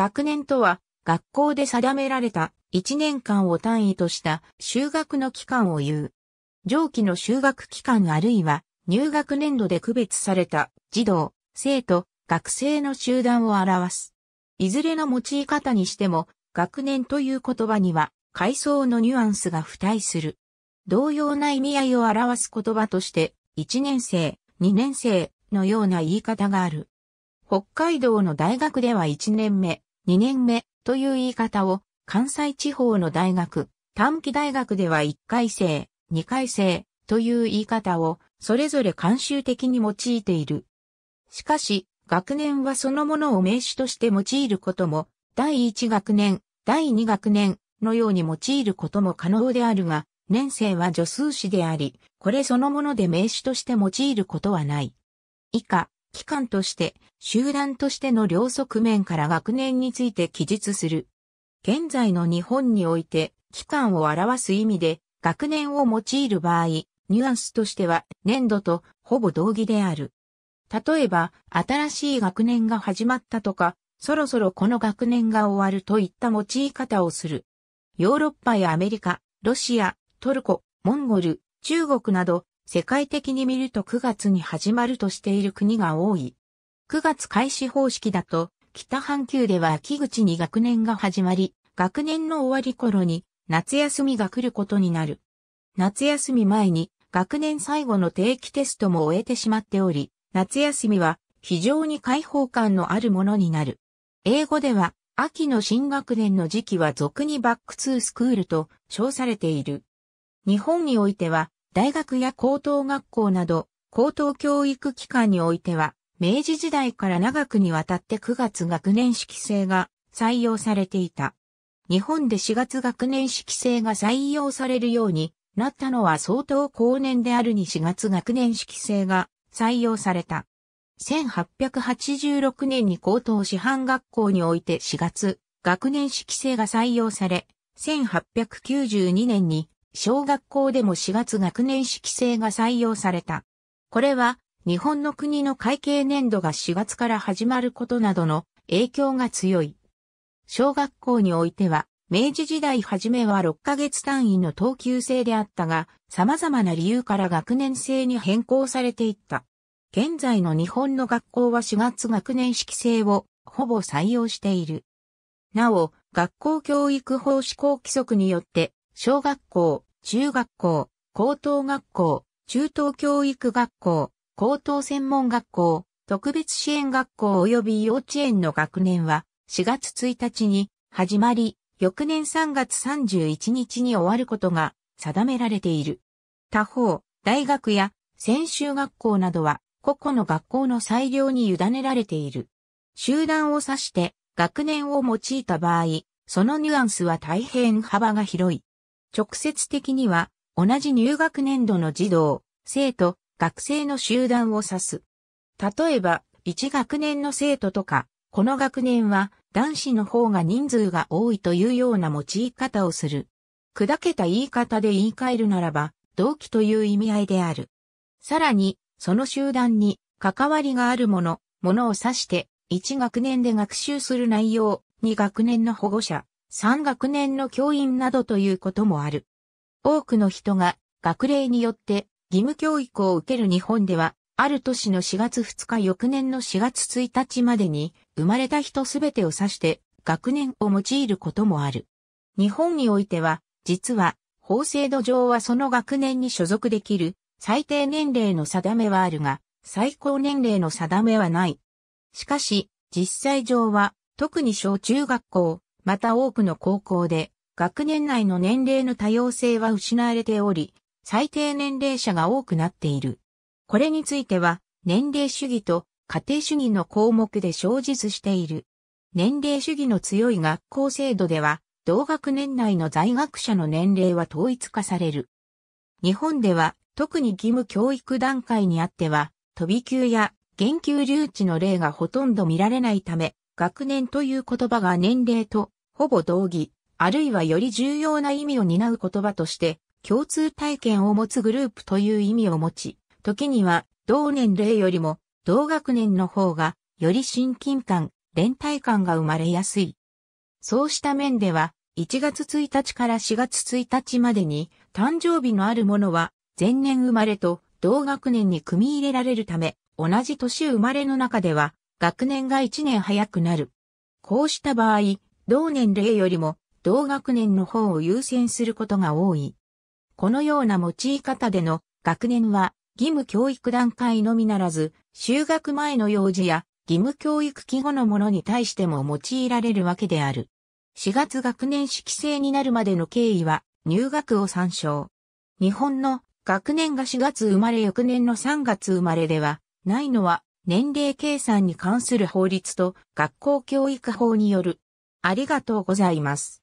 学年とは、学校で定められた1年間を単位とした修学の期間を言う。上記の修学期間あるいは入学年度で区別された児童、生徒、学生の集団を表す。いずれの用い方にしても、学年という言葉には階層のニュアンスが付帯する。同様な意味合いを表す言葉として、1年生、2年生のような言い方がある。北海道の大学では1年目、2年目という言い方を関西地方の大学、短期大学では1回生、2回生という言い方をそれぞれ慣習的に用いている。しかし、学年はそのものを名詞として用いることも、第1学年、第2学年のように用いることも可能であるが、年生は助数詞であり、これそのもので名詞として用いることはない。以下、機関として、集団としての両側面から学年について記述する。現在の日本において、期間を表す意味で、学年を用いる場合、ニュアンスとしては、年度とほぼ同義である。例えば、新しい学年が始まったとか、そろそろこの学年が終わるといった用い方をする。ヨーロッパやアメリカ、ロシア、トルコ、モンゴル、中国など世界的に見ると9月に始まるとしている国が多い。9月開始方式だと、北半球では秋口に学年が始まり、学年の終わり頃に夏休みが来ることになる。夏休み前に学年最後の定期テストも終えてしまっており、夏休みは非常に開放感のあるものになる。英語では秋の新学年の時期は俗にバックツースクールと称されている。日本においては大学や高等学校など、高等教育機関においては、明治時代から長くにわたって9月学年式制が採用されていた。日本で4月学年式制が採用されるようになったのは相当後年であるに4月学年式制が採用された。1886年に高等師範学校において4月学年式制が採用され、1892年に小学校でも4月学年式制が採用された。これは、日本の国の会計年度が4月から始まることなどの影響が強い。小学校においては、明治時代初めは6ヶ月単位の等級制であったが、様々な理由から学年制に変更されていった。現在の日本の学校は4月学年式制をほぼ採用している。なお、学校教育法施行規則によって小学校、中学校、高等学校、中等教育学校、高等専門学校、特別支援学校及び幼稚園の学年は4月1日に始まり、翌年3月31日に終わることが定められている。他方、大学や専修学校などは個々の学校の裁量に委ねられている。集団を指して学年を用いた場合、そのニュアンスは大変幅が広い。直接的には同じ入学年度の児童、生徒、学生の集団を指す。例えば、1学年の生徒とか、この学年は男子の方が人数が多いというような用い方をする。砕けた言い方で言い換えるならば、同期という意味合いである。さらに、その集団に関わりがあるもの、ものを指して、1学年で学習する内容、2学年の保護者、三学年の教員などということもある。多くの人が学齢によって義務教育を受ける日本では、ある年の4月2日翌年の4月1日までに生まれた人すべてを指して学年を用いることもある。日本においては、実は法制度上はその学年に所属できる最低年齢の定めはあるが、最高年齢の定めはない。しかし、実際上は、特に小中学校、また多くの高校で、学年内の年齢の多様性は失われており、最低年齢者が多くなっている。これについては、年齢主義と家庭主義の項目で生実している。年齢主義の強い学校制度では、同学年内の在学者の年齢は統一化される。日本では、特に義務教育段階にあっては、飛び級や減給留置の例がほとんど見られないため、学年という言葉が年齢とほぼ同義、あるいはより重要な意味を担う言葉として、共通体験を持つグループという意味を持ち、時には同年齢よりも同学年の方がより親近感、連帯感が生まれやすい。そうした面では、1月1日から4月1日までに誕生日のあるものは前年生まれと同学年に組み入れられるため、同じ年生まれの中では学年が1年早くなる。こうした場合、同年齢よりも同学年の方を優先することが多い。このような用い方での学年は義務教育段階のみならず、就学前の用事や義務教育期後のものに対しても用いられるわけである。4月学年式制になるまでの経緯は入学を参照。日本の学年が4月生まれ翌年の3月生まれではないのは年齢計算に関する法律と学校教育法による。ありがとうございます。